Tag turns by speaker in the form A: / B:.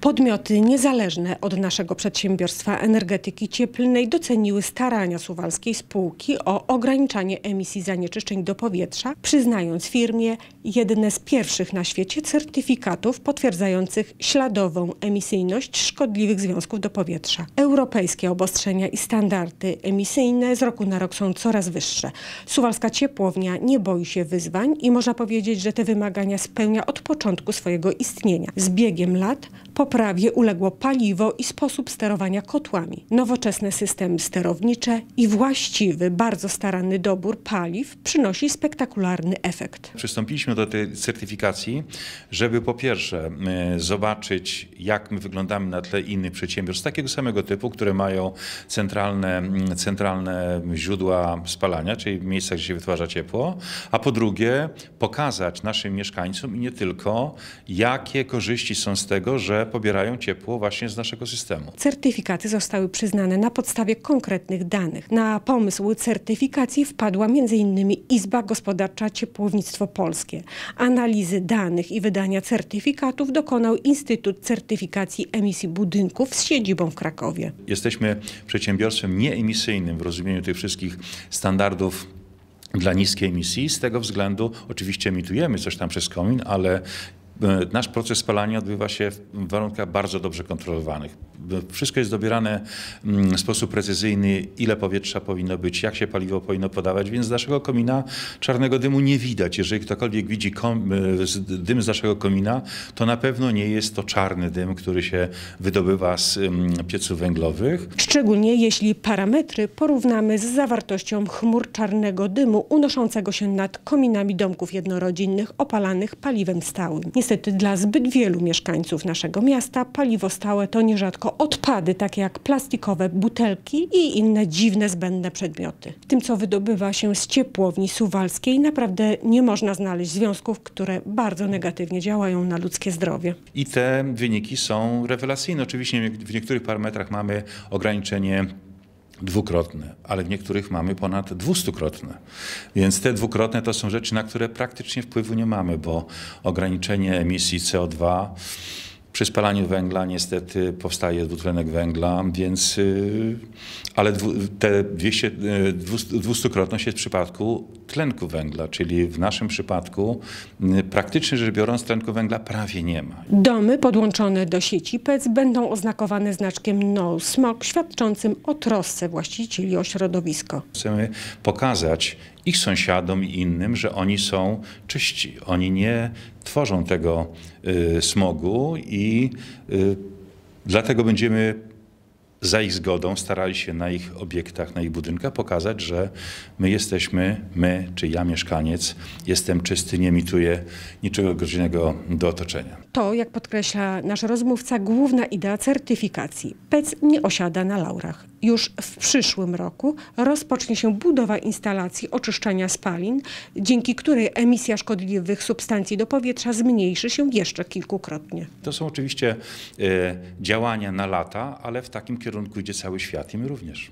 A: Podmioty niezależne od naszego przedsiębiorstwa energetyki cieplnej doceniły starania suwalskiej spółki o ograniczanie emisji zanieczyszczeń do powietrza, przyznając firmie jedne z pierwszych na świecie certyfikatów potwierdzających śladową emisyjność szkodliwych związków do powietrza. Europejskie obostrzenia i standardy emisyjne z roku na rok są coraz wyższe. Suwalska ciepłownia nie boi się wyzwań i można powiedzieć, że te wymagania spełnia od początku swojego istnienia. Z biegiem lat Poprawie uległo paliwo i sposób sterowania kotłami, nowoczesne systemy sterownicze i właściwy, bardzo staranny dobór paliw przynosi spektakularny efekt.
B: Przystąpiliśmy do tej certyfikacji, żeby po pierwsze e, zobaczyć, jak my wyglądamy na tle innych przedsiębiorstw takiego samego typu, które mają centralne, mm, centralne źródła spalania, czyli miejsca, gdzie się wytwarza ciepło, a po drugie pokazać naszym mieszkańcom i nie tylko, jakie korzyści są z tego, że pobierają ciepło właśnie z naszego systemu.
A: Certyfikaty zostały przyznane na podstawie konkretnych danych. Na pomysł certyfikacji wpadła m.in. Izba Gospodarcza Ciepłownictwo Polskie. Analizy danych i wydania certyfikatów dokonał Instytut Certyfikacji Emisji Budynków z siedzibą w Krakowie.
B: Jesteśmy przedsiębiorstwem nieemisyjnym w rozumieniu tych wszystkich standardów dla niskiej emisji. Z tego względu oczywiście emitujemy coś tam przez komin, ale E, nasz proces spalania odbywa się w warunkach bardzo dobrze kontrolowanych. Wszystko jest dobierane mm, w sposób precyzyjny, ile powietrza powinno być, jak się paliwo powinno podawać, więc z naszego komina czarnego dymu nie widać. Jeżeli ktokolwiek widzi y, dym z naszego komina, to na pewno nie jest to czarny dym, który się wydobywa z mm, pieców węglowych.
A: Szczególnie jeśli parametry porównamy z zawartością chmur czarnego dymu unoszącego się nad kominami domków jednorodzinnych opalanych paliwem stałym. Niestety dla zbyt wielu mieszkańców naszego miasta paliwo stałe to nierzadko odpady, takie jak plastikowe butelki i inne dziwne, zbędne przedmioty. Tym, co wydobywa się z ciepłowni suwalskiej, naprawdę nie można znaleźć związków, które bardzo negatywnie działają na ludzkie zdrowie.
B: I te wyniki są rewelacyjne. Oczywiście w niektórych parametrach mamy ograniczenie dwukrotne, ale w niektórych mamy ponad dwustukrotne. Więc te dwukrotne to są rzeczy, na które praktycznie wpływu nie mamy, bo ograniczenie emisji CO2 przy spalaniu węgla niestety powstaje dwutlenek węgla, więc, y, ale te 200, 200-krotność y, jest w przypadku tlenku węgla, czyli w naszym przypadku y, praktycznie rzecz biorąc tlenku węgla prawie nie ma.
A: Domy podłączone do sieci PEC będą oznakowane znaczkiem No Smog, świadczącym o trosce właścicieli o środowisko.
B: Chcemy pokazać ich sąsiadom i innym, że oni są czyści. Oni nie tworzą tego y, smogu i y, dlatego będziemy za ich zgodą starali się na ich obiektach, na ich budynkach pokazać, że my jesteśmy, my, czy ja mieszkaniec, jestem czysty, nie emituję niczego groźnego do otoczenia.
A: To, jak podkreśla nasz rozmówca, główna idea certyfikacji. PEC nie osiada na laurach. Już w przyszłym roku rozpocznie się budowa instalacji oczyszczania spalin, dzięki której emisja szkodliwych substancji do powietrza zmniejszy się jeszcze kilkukrotnie.
B: To są oczywiście y, działania na lata, ale w takim kierunku, kierunku idzie cały świat i my również.